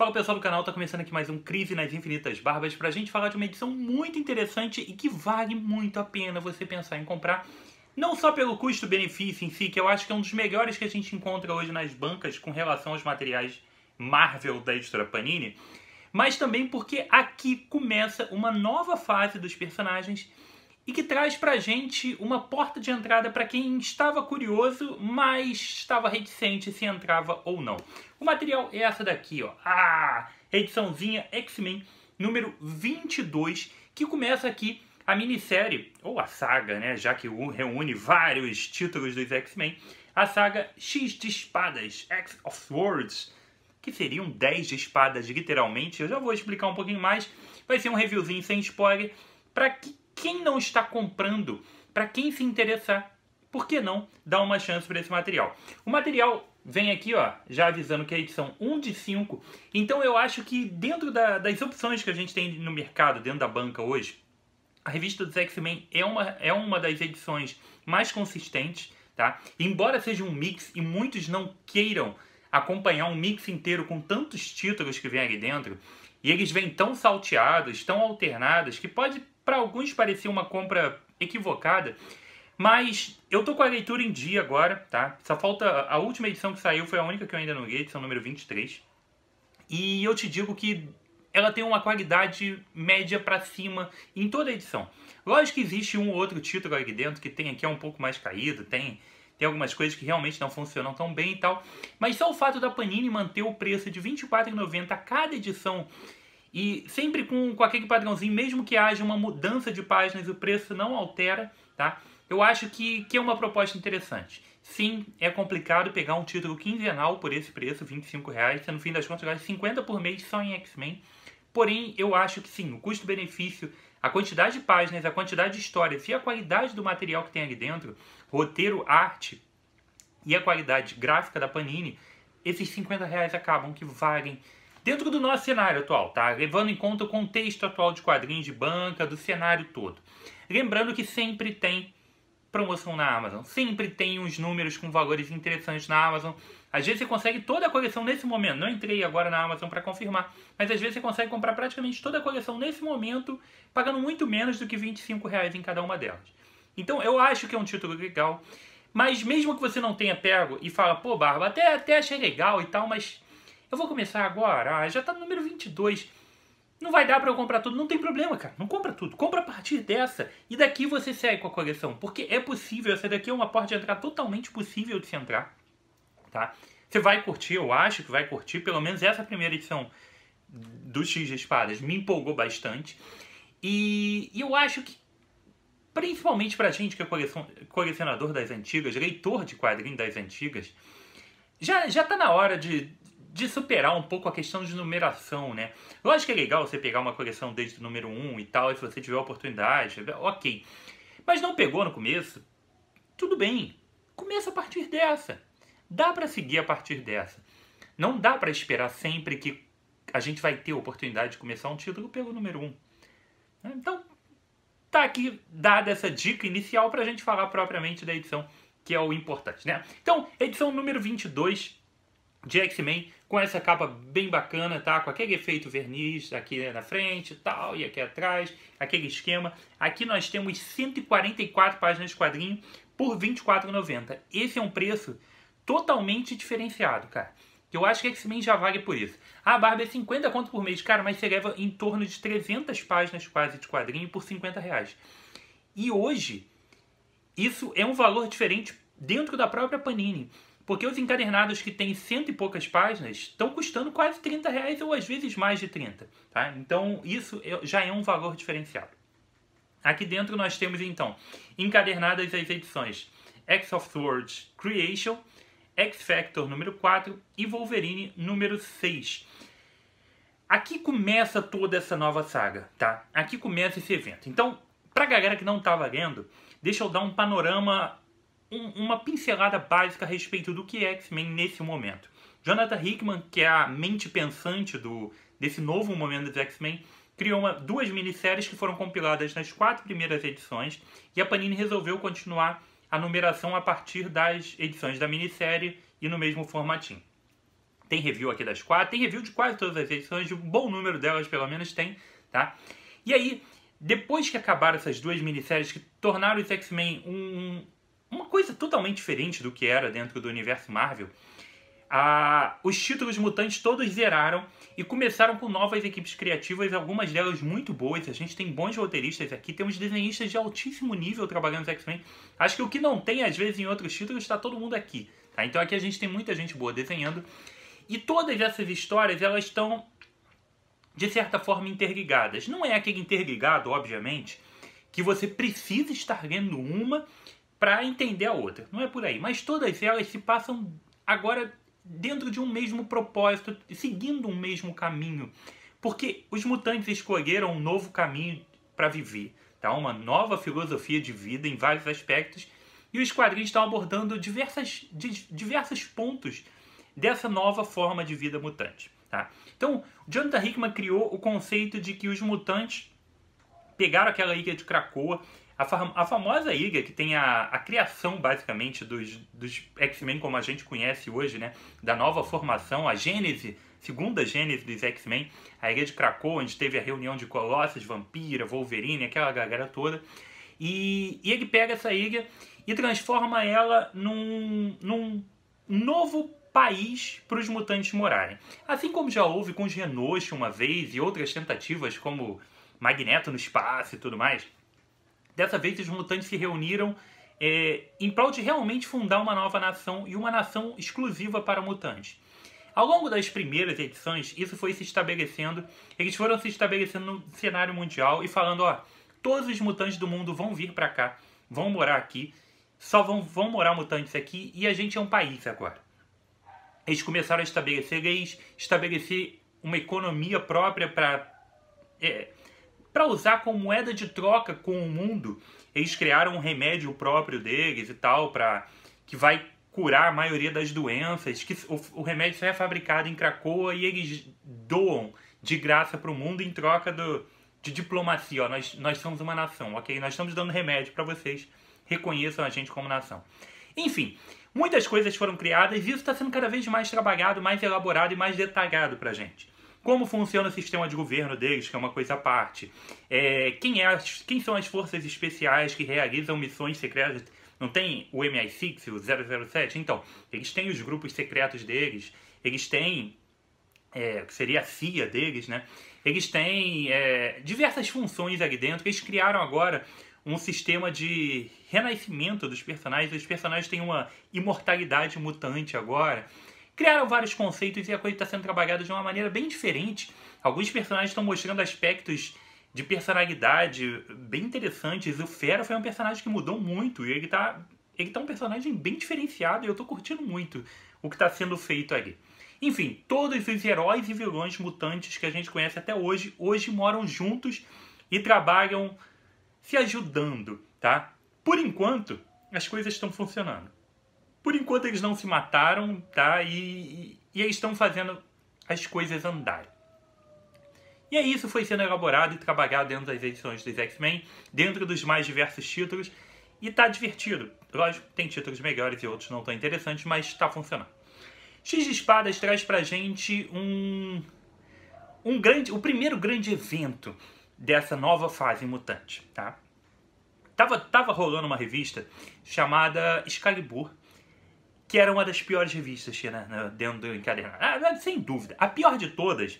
Fala pessoal do canal, tá começando aqui mais um Crise nas Infinitas Barbas pra gente falar de uma edição muito interessante e que vale muito a pena você pensar em comprar. Não só pelo custo-benefício em si, que eu acho que é um dos melhores que a gente encontra hoje nas bancas com relação aos materiais Marvel da editora Panini, mas também porque aqui começa uma nova fase dos personagens e que traz para gente uma porta de entrada para quem estava curioso, mas estava reticente se entrava ou não. O material é essa daqui, ó, a ediçãozinha X-Men número 22, que começa aqui a minissérie, ou a saga, né, já que reúne vários títulos dos X-Men, a saga X de Espadas, X of Swords, que seriam 10 de espadas literalmente, eu já vou explicar um pouquinho mais, vai ser um reviewzinho sem spoiler, para que quem não está comprando, para quem se interessar, por que não dar uma chance para esse material? O material vem aqui, ó, já avisando que é a edição 1 de 5. Então eu acho que dentro da, das opções que a gente tem no mercado, dentro da banca hoje, a revista dos X-Men é uma, é uma das edições mais consistentes, tá? Embora seja um mix e muitos não queiram acompanhar um mix inteiro com tantos títulos que vem aqui dentro, e eles vêm tão salteados, tão alternados, que pode para alguns parecia uma compra equivocada, mas eu tô com a leitura em dia agora, tá? Só falta a última edição que saiu, foi a única que eu ainda não li, edição número 23. E eu te digo que ela tem uma qualidade média para cima em toda a edição. Lógico que existe um ou outro título aqui dentro que tem aqui é um pouco mais caído, tem tem algumas coisas que realmente não funcionam tão bem e tal, mas só o fato da Panini manter o preço de R$24,90 a cada edição e sempre com, com aquele padrãozinho, mesmo que haja uma mudança de páginas, o preço não altera, tá? Eu acho que, que é uma proposta interessante. Sim, é complicado pegar um título quinzenal por esse preço, R$ 25,00, você no fim das contas gasta 50 por mês só em X-Men. Porém, eu acho que sim, o custo-benefício, a quantidade de páginas, a quantidade de histórias e a qualidade do material que tem ali dentro, roteiro, arte e a qualidade gráfica da Panini, esses 50 reais acabam que valem dentro do nosso cenário atual, tá? Levando em conta o contexto atual de quadrinhos de banca, do cenário todo. Lembrando que sempre tem promoção na Amazon, sempre tem uns números com valores interessantes na Amazon. Às vezes você consegue toda a coleção nesse momento. Não entrei agora na Amazon para confirmar, mas às vezes você consegue comprar praticamente toda a coleção nesse momento, pagando muito menos do que 25 reais em cada uma delas. Então eu acho que é um título legal. Mas mesmo que você não tenha pego e fala, pô, Barba, até, até achei legal e tal, mas eu vou começar agora, ah, já tá no número 22. Não vai dar para eu comprar tudo, não tem problema, cara. Não compra tudo, compra a partir dessa e daqui você segue com a coleção, porque é possível, essa daqui é uma porta de entrada totalmente possível de se entrar, tá? Você vai curtir, eu acho que vai curtir, pelo menos essa primeira edição do X de Espadas me empolgou bastante. E, e eu acho que, principalmente pra gente que é colecionador das antigas, leitor de quadrinhos das antigas, já, já tá na hora de de superar um pouco a questão de numeração, né? Lógico que é legal você pegar uma coleção desde o número 1 e tal, e se você tiver oportunidade, é ok. Mas não pegou no começo? Tudo bem, começa a partir dessa. Dá para seguir a partir dessa. Não dá para esperar sempre que a gente vai ter a oportunidade de começar um título pelo número 1. Então, tá aqui dada essa dica inicial para a gente falar propriamente da edição, que é o importante, né? Então, edição número 22 de X-Men com essa capa bem bacana, tá? Com aquele efeito verniz aqui né, na frente e tal, e aqui atrás, aquele esquema. Aqui nós temos 144 páginas de quadrinho por R$24,90. Esse é um preço totalmente diferenciado, cara. Eu acho que X-Men já vale por isso. A ah, Barbie é 50 conto por mês, cara, mas você leva em torno de 300 páginas quase de quadrinho por 50 reais. E hoje, isso é um valor diferente dentro da própria Panini. Porque os encadernados que têm cento e poucas páginas estão custando quase 30 reais ou às vezes mais de 30. Tá? Então isso é, já é um valor diferenciado. Aqui dentro nós temos então encadernadas as edições X of Swords Creation, X Factor número 4 e Wolverine número 6. Aqui começa toda essa nova saga, tá? Aqui começa esse evento. Então, pra galera que não estava tá lendo, deixa eu dar um panorama um, uma pincelada básica a respeito do que é X-Men nesse momento. Jonathan Hickman, que é a mente pensante do, desse novo momento dos X-Men, criou uma, duas minisséries que foram compiladas nas quatro primeiras edições e a Panini resolveu continuar a numeração a partir das edições da minissérie e no mesmo formatinho. Tem review aqui das quatro, tem review de quase todas as edições, de um bom número delas pelo menos tem, tá? E aí, depois que acabaram essas duas minisséries que tornaram os X-Men um, uma coisa totalmente diferente do que era dentro do universo Marvel, ah, os títulos mutantes todos zeraram e começaram com novas equipes criativas, algumas delas muito boas. A gente tem bons roteiristas aqui, temos desenhistas de altíssimo nível trabalhando no X-Men. Acho que o que não tem, às vezes, em outros títulos, está todo mundo aqui. Tá? Então aqui a gente tem muita gente boa desenhando. E todas essas histórias, elas estão, de certa forma, interligadas. Não é aquele interligado, obviamente, que você precisa estar vendo uma para entender a outra. Não é por aí. Mas todas elas se passam agora dentro de um mesmo propósito, seguindo um mesmo caminho. Porque os mutantes escolheram um novo caminho para viver, tá? uma nova filosofia de vida em vários aspectos. E os quadrinhos estão abordando diversas, diversos pontos dessa nova forma de vida mutante. Tá? Então, Jonathan Hickman criou o conceito de que os mutantes pegaram aquela ilha de Krakoa, a, fam a famosa Iga, que tem a, a criação, basicamente, dos, dos X-Men como a gente conhece hoje, né? Da nova formação, a gênese, segunda gênese dos X-Men, a Iga de Krakow, onde teve a reunião de Colossus, Vampira, Wolverine, aquela galera toda. E, e ele pega essa Iga e transforma ela num, num novo país para os mutantes morarem. Assim como já houve com os Renoche uma vez e outras tentativas como Magneto no espaço e tudo mais, Dessa vez, os mutantes se reuniram é, em prol de realmente fundar uma nova nação e uma nação exclusiva para mutantes. Ao longo das primeiras edições, isso foi se estabelecendo. Eles foram se estabelecendo no cenário mundial e falando: ó, todos os mutantes do mundo vão vir para cá, vão morar aqui, só vão, vão morar mutantes aqui e a gente é um país agora. Eles começaram a estabelecer leis, estabelecer uma economia própria para é, para usar como moeda de troca com o mundo. Eles criaram um remédio próprio deles e tal, para que vai curar a maioria das doenças, que o, o remédio só é fabricado em Cracoa e eles doam de graça para o mundo em troca do, de diplomacia. Ó, nós, nós somos uma nação, ok? Nós estamos dando remédio para vocês, reconheçam a gente como nação. Enfim, muitas coisas foram criadas e isso está sendo cada vez mais trabalhado, mais elaborado e mais detalhado para a gente como funciona o sistema de governo deles, que é uma coisa à parte, é, quem, é as, quem são as forças especiais que realizam missões secretas, não tem o MI6, o 007? Então, eles têm os grupos secretos deles, eles têm, é, que seria a CIA deles, né? Eles têm é, diversas funções ali dentro, eles criaram agora um sistema de renascimento dos personagens. Os personagens têm uma imortalidade mutante agora criaram vários conceitos e a coisa está sendo trabalhada de uma maneira bem diferente. Alguns personagens estão mostrando aspectos de personalidade bem interessantes. O Fera foi um personagem que mudou muito e ele está ele tá um personagem bem diferenciado e eu estou curtindo muito o que está sendo feito ali. Enfim, todos os heróis e vilões mutantes que a gente conhece até hoje, hoje moram juntos e trabalham se ajudando, tá? Por enquanto, as coisas estão funcionando. Por enquanto eles não se mataram, tá? E, e, e estão fazendo as coisas andarem. E é isso foi sendo elaborado e trabalhado dentro das edições dos X-Men, dentro dos mais diversos títulos, e tá divertido. Lógico, tem títulos melhores e outros não tão interessantes, mas tá funcionando. X de Espadas traz pra gente um um grande, o primeiro grande evento dessa nova fase mutante, tá? Tava, tava rolando uma revista chamada Excalibur, que era uma das piores revistas que tinha né, dentro do encadernado. Ah, sem dúvida. A pior de todas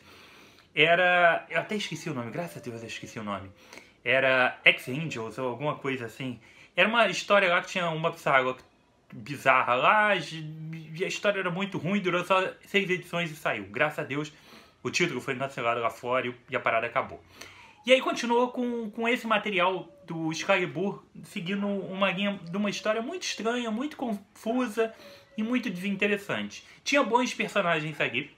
era... Eu até esqueci o nome, graças a Deus eu esqueci o nome. Era Ex-Angels ou alguma coisa assim. Era uma história lá que tinha uma pságua bizarra lá, e a história era muito ruim, durou só seis edições e saiu. Graças a Deus, o título foi cancelado lá fora e a parada acabou. E aí continuou com, com esse material do Excalibur, seguindo uma linha de uma história muito estranha, muito confusa, e muito desinteressante. Tinha bons personagens aqui.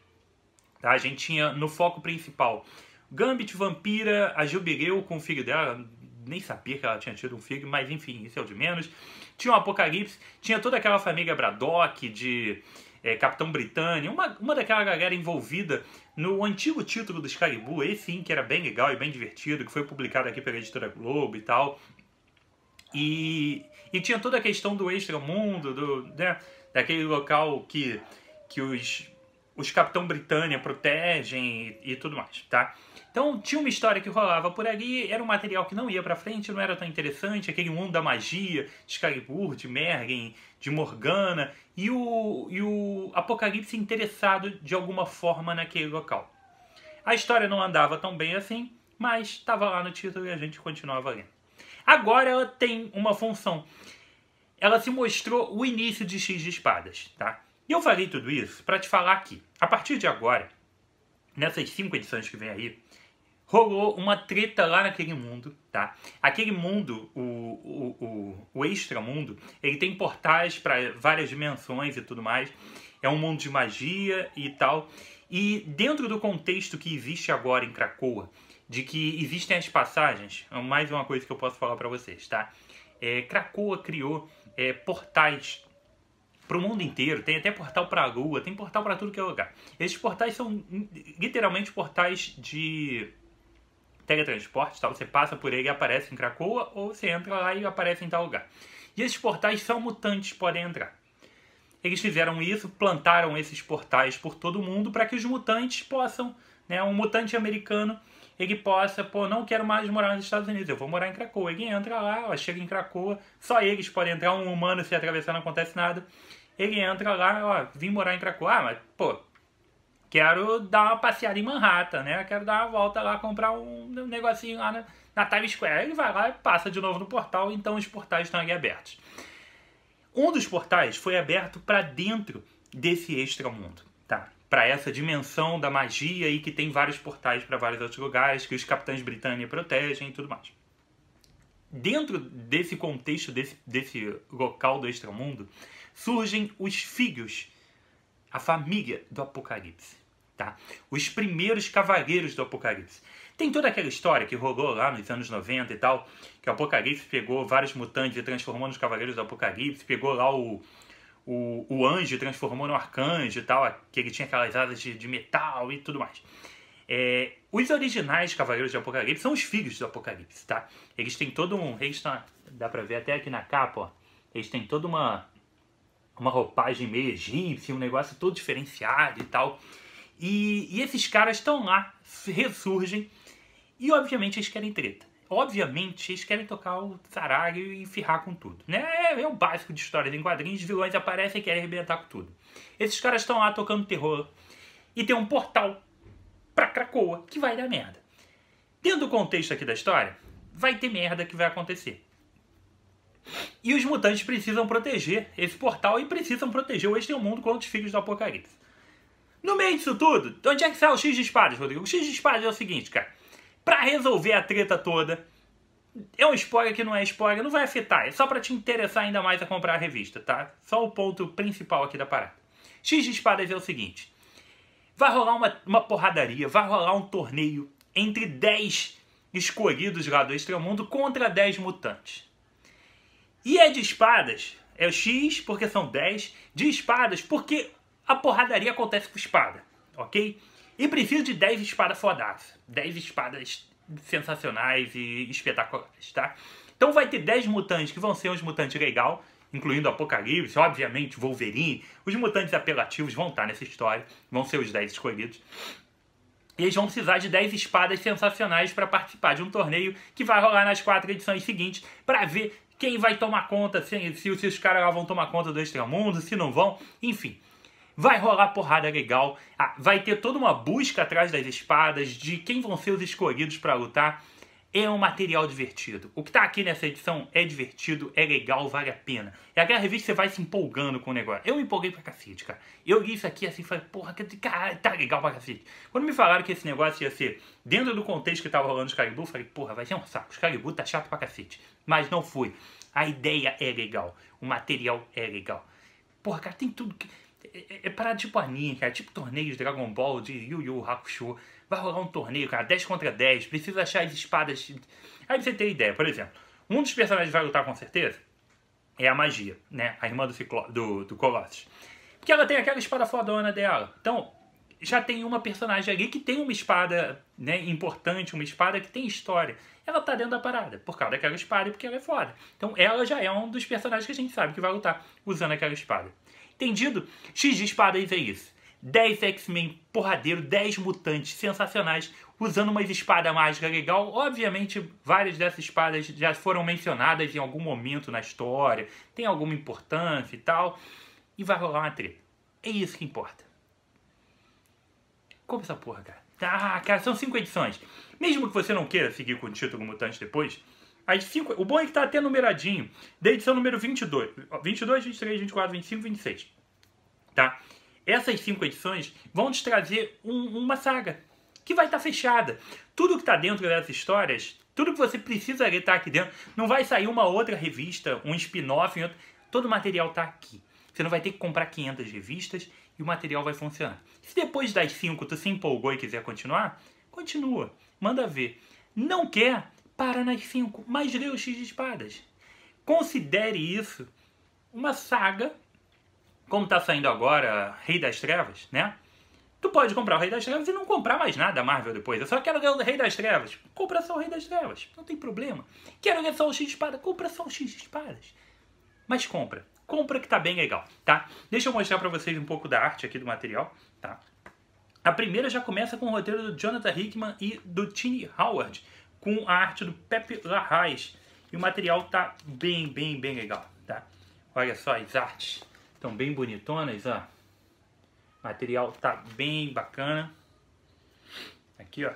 tá? A gente tinha no foco principal Gambit, Vampira, a Gilbireu com o filho dela, nem sabia que ela tinha tido um filho, mas enfim, isso é o de menos. Tinha o um Apocalipse, tinha toda aquela família Braddock de é, Capitão Britânia, uma, uma daquela galera envolvida no antigo título do Excalibur, esse sim, que era bem legal e bem divertido, que foi publicado aqui pela Editora Globo e tal. E, e tinha toda a questão do extra-mundo, do, né, daquele local que, que os, os Capitão Britânia protegem e, e tudo mais, tá? Então tinha uma história que rolava por ali, era um material que não ia para frente, não era tão interessante, aquele mundo da magia, de Excalibur, de Mergen, de Morgana, e o, e o Apocalipse interessado de alguma forma naquele local. A história não andava tão bem assim, mas estava lá no título e a gente continuava lendo. Agora ela tem uma função ela se mostrou o início de X de Espadas, tá? E eu falei tudo isso para te falar que, a partir de agora, nessas cinco edições que vem aí, rolou uma treta lá naquele mundo, tá? Aquele mundo, o, o, o, o extramundo, ele tem portais para várias dimensões e tudo mais. É um mundo de magia e tal. E dentro do contexto que existe agora em Krakoa, de que existem as passagens, é mais uma coisa que eu posso falar para vocês, tá? é, Krakoa criou é, portais para o mundo inteiro, tem até portal para a Lua, tem portal para tudo que é lugar. Esses portais são hum, literalmente portais de teletransporte, tá? você passa por ele e aparece em Krakoa, ou você entra lá e aparece em tal lugar. E esses portais são mutantes, podem entrar. Eles fizeram isso, plantaram esses portais por todo o mundo para que os mutantes possam, né, um mutante americano ele possa, pô, não quero mais morar nos Estados Unidos, eu vou morar em Cracoa. Ele entra lá, chega em Cracoa, só eles podem entrar, um humano se atravessar não acontece nada. Ele entra lá, ó, vim morar em Cracoa, ah, mas, pô, quero dar uma passeada em Manhattan, né? Quero dar uma volta lá, comprar um negocinho lá na, na Times Square. Ele vai lá e passa de novo no portal, então os portais estão ali abertos. Um dos portais foi aberto para dentro desse extramundo, tá? para essa dimensão da magia e que tem vários portais para vários outros lugares que os capitães britânia protegem e tudo mais. Dentro desse contexto, desse, desse local do extramundo, surgem os filhos, a família do Apocalipse, tá? Os primeiros cavaleiros do Apocalipse. Tem toda aquela história que rolou lá nos anos 90 e tal, que o Apocalipse pegou vários mutantes e transformou nos cavaleiros do Apocalipse, pegou lá o, o, o anjo transformou no arcanjo e tal, que ele tinha aquelas asas de, de metal e tudo mais. É, os originais Cavaleiros de Apocalipse são os filhos do Apocalipse, tá? Eles têm todo um. Eles tá, dá pra ver até aqui na capa, ó. Eles têm toda uma, uma roupagem meio egípcia, um negócio todo diferenciado e tal. E, e esses caras estão lá, ressurgem, e obviamente eles querem treta. Obviamente, eles querem tocar o saralho e ferrar com tudo. Né? É, é o básico de histórias em quadrinhos, vilões aparecem e querem arrebentar com tudo. Esses caras estão lá tocando terror. E tem um portal pra Cracoa que vai dar merda. Dentro do contexto aqui da história, vai ter merda que vai acontecer. E os mutantes precisam proteger esse portal e precisam proteger o mundo contra os filhos do apocalipse. No meio disso tudo, onde é que sai o X de espadas, Rodrigo? O X de espadas é o seguinte, cara para resolver a treta toda. É um spoiler que não é spoiler, não vai afetar, é só para te interessar ainda mais a comprar a revista, tá? Só o ponto principal aqui da parada. X de espadas é o seguinte: vai rolar uma, uma porradaria, vai rolar um torneio entre 10 escolhidos lá do Mundo contra 10 mutantes. E é de espadas, é o X porque são 10, de espadas porque a porradaria acontece com espada, ok? E preciso de 10 espadas fodadas, 10 espadas sensacionais e espetaculares, tá? Então vai ter 10 mutantes que vão ser uns mutantes legal, incluindo Apocalipse, obviamente, Wolverine. Os mutantes apelativos vão estar nessa história, vão ser os 10 escolhidos. E eles vão precisar de 10 espadas sensacionais para participar de um torneio que vai rolar nas quatro edições seguintes para ver quem vai tomar conta, se, se, se os caras lá vão tomar conta do Mundo, se não vão, enfim. Vai rolar porrada legal, ah, vai ter toda uma busca atrás das espadas, de quem vão ser os escolhidos para lutar. É um material divertido. O que está aqui nessa edição é divertido, é legal, vale a pena. É aquela revista que você vai se empolgando com o negócio. Eu me empolguei pra cacete, cara. Eu li isso aqui assim, falei, porra, que, caralho, tá legal pra cacete. Quando me falaram que esse negócio ia ser dentro do contexto que tava rolando os Caribou, falei, porra, vai ser um saco. Os Caribou tá chato pra cacete. Mas não foi. A ideia é legal. O material é legal. Porra, cara, tem tudo que é, é parada tipo anime, cara. Tipo torneios Dragon Ball de Yu Yu Hakusho. Vai rolar um torneio, cara. 10 contra 10. Precisa achar as espadas. Aí você tem ideia, por exemplo. Um dos personagens vai lutar com certeza. É a magia, né? A irmã do, Ciclo... do, do Colossus. Porque ela tem aquela espada fodona dela. Então, já tem uma personagem ali que tem uma espada né, importante, uma espada que tem história. Ela tá dentro da parada, por causa daquela espada e porque ela é foda. Então ela já é um dos personagens que a gente sabe que vai lutar usando aquela espada. Entendido? X espadas é isso. 10 X-Men porradeiro, 10 mutantes sensacionais, usando umas espadas mágicas legal. Obviamente, várias dessas espadas já foram mencionadas em algum momento na história, tem alguma importância e tal. E vai rolar uma treta. É isso que importa. Como essa porra, cara? Ah, cara, são cinco edições. Mesmo que você não queira seguir com o título Mutante depois, Aí cinco, o bom é que tá até numeradinho, da edição número 22. 22, 23, 24, 25, 26. Tá? Essas cinco edições vão te trazer um, uma saga que vai estar tá fechada. Tudo que está dentro dessas histórias, tudo que você precisa ler está aqui dentro. Não vai sair uma outra revista, um spin-off, outro... todo o material está aqui. Você não vai ter que comprar 500 revistas e o material vai funcionar. Se depois das cinco tu se empolgou e quiser continuar, continua, manda ver. Não quer, para nas cinco, mas lê o X de Espadas. Considere isso uma saga, como está saindo agora Rei das Trevas, né? Tu pode comprar o Rei das Trevas e não comprar mais nada Marvel depois. Eu só quero ler o Rei das Trevas. Compra só o Rei das Trevas. Não tem problema. Quero ler só o X de Espadas. Compra só o X de Espadas. Mas compra. Compra que tá bem legal, tá? Deixa eu mostrar para vocês um pouco da arte aqui do material, tá? A primeira já começa com o roteiro do Jonathan Hickman e do Tini Howard, com a arte do Pepe Larraz. E o material tá bem, bem, bem legal, tá? Olha só as artes, estão bem bonitonas, ó. O material tá bem bacana. Aqui, ó.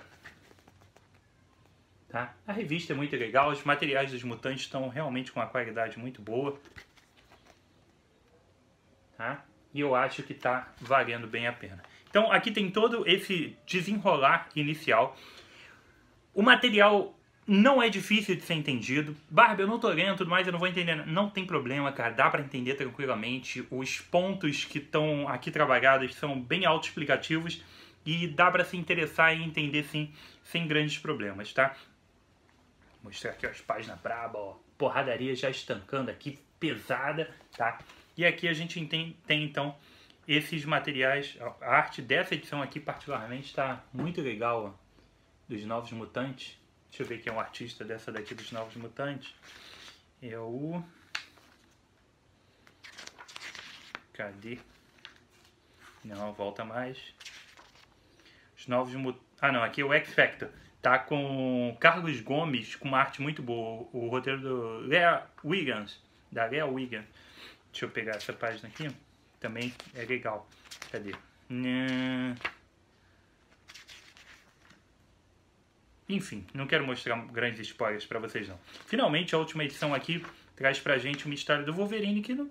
Tá? A revista é muito legal, os materiais dos mutantes estão realmente com uma qualidade muito boa. Tá? E eu acho que tá valendo bem a pena. Então aqui tem todo esse desenrolar inicial o material não é difícil de ser entendido. Barba, eu não tô lendo tudo mais, eu não vou entender. Não tem problema, cara. Dá para entender tranquilamente. Os pontos que estão aqui trabalhados são bem autoexplicativos e dá para se interessar e entender sim, sem grandes problemas, tá? Vou mostrar aqui as páginas braba, ó. Porradaria já estancando aqui, pesada, tá? E aqui a gente tem, tem então esses materiais. A arte dessa edição aqui particularmente está muito legal, ó dos Novos Mutantes. Deixa eu ver quem é um artista dessa daqui dos Novos Mutantes. É o. Cadê? Não, volta mais. Os Novos Mutantes. Ah, não, aqui é o X Factor. Tá com Carlos Gomes, com uma arte muito boa. O roteiro do Lea Wiggins, da Lea Wiggins. Deixa eu pegar essa página aqui. Também é legal. Cadê? Nhã... Enfim, não quero mostrar grandes spoilers para vocês não. Finalmente, a última edição aqui traz pra gente uma história do Wolverine que não...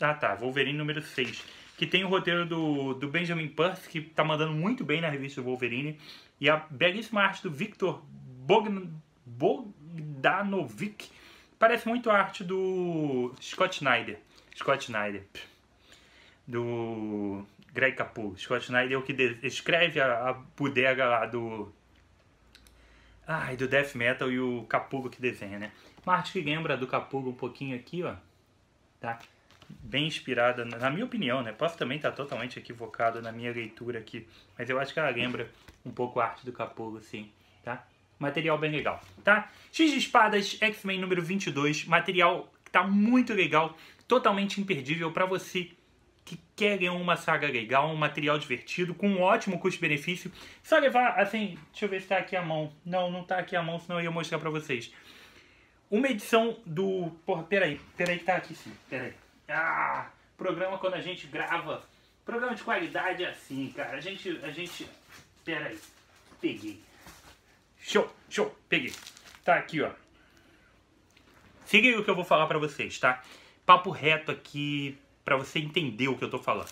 Ah tá, Wolverine número 6. Que tem o roteiro do, do Benjamin Perth, que tá mandando muito bem na revista Wolverine. E a belíssima arte do Victor Bogn... Bogdanovic. Parece muito a arte do Scott Snyder. Scott Snyder. Do Greg Capullo. Scott Snyder é o que escreve a, a bodega lá do Ai, e do death metal e o Capugo que desenha, né? Uma arte que lembra do Capugo um pouquinho aqui, ó. Tá? Bem inspirada, na minha opinião, né? Posso também estar tá totalmente equivocado na minha leitura aqui, mas eu acho que ela lembra um pouco a arte do Capugo, sim, tá? Material bem legal, tá? X de Espadas, X-Men número 22, material que tá muito legal, totalmente imperdível para você que querem uma saga legal, um material divertido, com um ótimo custo-benefício. Só levar, assim, deixa eu ver se tá aqui a mão. Não, não tá aqui a mão, senão eu ia mostrar pra vocês. Uma edição do... Porra, peraí, peraí que tá aqui sim, peraí. Ah, programa quando a gente grava. Programa de qualidade é assim, cara. A gente, a gente... Peraí, peguei. Show, show, peguei. Tá aqui, ó. Siga o que eu vou falar pra vocês, tá? Papo reto aqui, para você entender o que eu estou falando.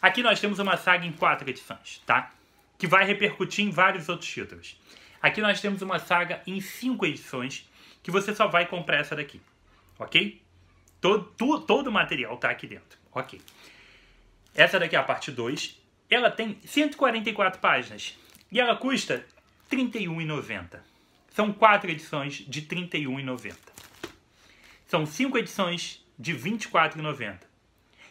Aqui nós temos uma saga em quatro edições, tá? Que vai repercutir em vários outros títulos. Aqui nós temos uma saga em cinco edições, que você só vai comprar essa daqui, ok? Todo, todo o material tá aqui dentro, ok? Essa daqui é a parte 2. Ela tem 144 páginas e ela custa R$ 31,90. São quatro edições de R$ 31,90. São cinco edições de R$ 24,90.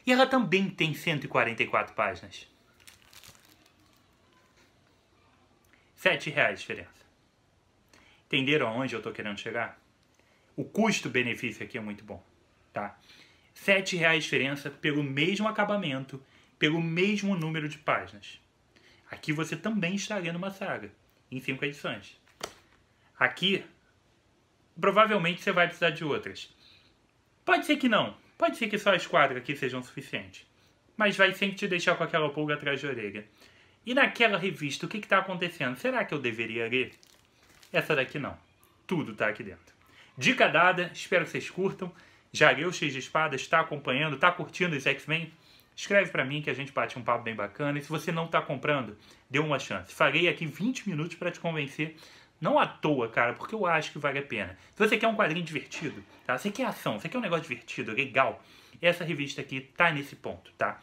E ela também tem 144 páginas. R$ 7,00 a diferença. Entenderam aonde eu estou querendo chegar? O custo-benefício aqui é muito bom, tá? R$ 7,00 a diferença pelo mesmo acabamento, pelo mesmo número de páginas. Aqui você também está lendo uma saga, em cinco edições. Aqui, provavelmente você vai precisar de outras. Pode ser que não. Pode ser que só as quatro aqui sejam suficientes. Mas vai sempre te deixar com aquela pulga atrás de orelha. E naquela revista, o que está acontecendo? Será que eu deveria ler? Essa daqui não. Tudo está aqui dentro. Dica dada, espero que vocês curtam. Já leu X de Espadas? Está acompanhando? Está curtindo os X-Men? Escreve para mim que a gente bate um papo bem bacana. E se você não está comprando, dê uma chance. Farei aqui 20 minutos para te convencer não à toa, cara, porque eu acho que vale a pena. Se você quer um quadrinho divertido, tá? Você quer ação, você quer um negócio divertido, legal. Essa revista aqui tá nesse ponto, tá?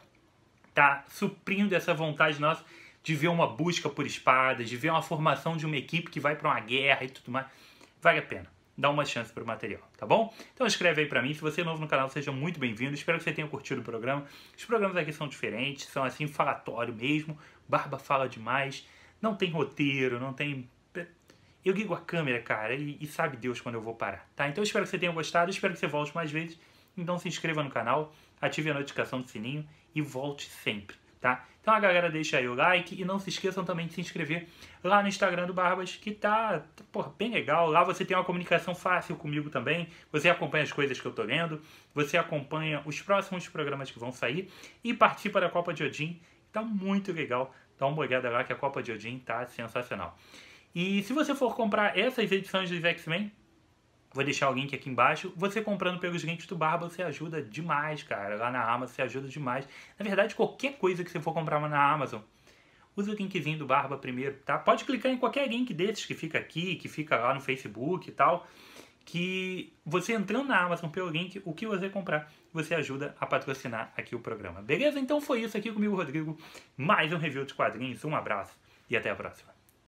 Tá suprindo essa vontade nossa de ver uma busca por espadas, de ver uma formação de uma equipe que vai para uma guerra e tudo mais. Vale a pena. Dá uma chance pro material, tá bom? Então escreve aí para mim. Se você é novo no canal, seja muito bem-vindo. Espero que você tenha curtido o programa. Os programas aqui são diferentes, são assim, falatório mesmo. Barba fala demais. Não tem roteiro, não tem eu ligo a câmera, cara, e, e sabe Deus quando eu vou parar, tá? Então eu espero que você tenha gostado, espero que você volte mais vezes. Então se inscreva no canal, ative a notificação do sininho e volte sempre, tá? Então a galera deixa aí o like e não se esqueçam também de se inscrever lá no Instagram do Barbas, que tá, porra, bem legal. Lá você tem uma comunicação fácil comigo também. Você acompanha as coisas que eu tô lendo, você acompanha os próximos programas que vão sair e participa da Copa de Odin. Tá muito legal. Dá uma olhada lá que a Copa de Odin tá sensacional. E se você for comprar essas edições dos X-Men, vou deixar o link aqui embaixo, você comprando pelos links do Barba, você ajuda demais, cara. Lá na Amazon você ajuda demais. Na verdade, qualquer coisa que você for comprar na Amazon, usa o linkzinho do Barba primeiro, tá? Pode clicar em qualquer link desses que fica aqui, que fica lá no Facebook e tal, que você entrando na Amazon pelo link, o que você comprar, você ajuda a patrocinar aqui o programa. Beleza? Então foi isso aqui comigo, Rodrigo. Mais um review de quadrinhos. Um abraço e até a próxima.